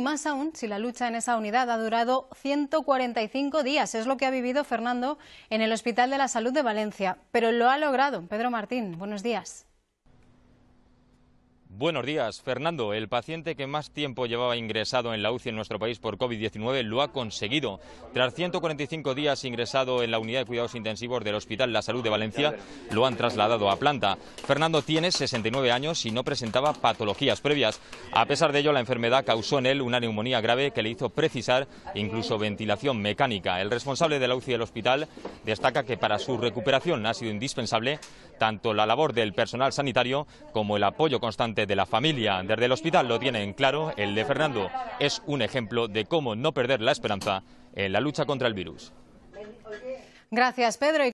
Más aún si la lucha en esa unidad ha durado 145 días. Es lo que ha vivido Fernando en el Hospital de la Salud de Valencia. Pero lo ha logrado. Pedro Martín, buenos días. Buenos días, Fernando. El paciente que más tiempo llevaba ingresado en la UCI en nuestro país por COVID-19 lo ha conseguido. Tras 145 días ingresado en la unidad de cuidados intensivos del Hospital La Salud de Valencia, lo han trasladado a planta. Fernando tiene 69 años y no presentaba patologías previas. A pesar de ello, la enfermedad causó en él una neumonía grave que le hizo precisar incluso ventilación mecánica. El responsable de la UCI del hospital destaca que para su recuperación ha sido indispensable tanto la labor del personal sanitario como el apoyo constante de la familia. Desde el hospital lo tienen claro, el de Fernando es un ejemplo de cómo no perder la esperanza en la lucha contra el virus. Gracias, Pedro.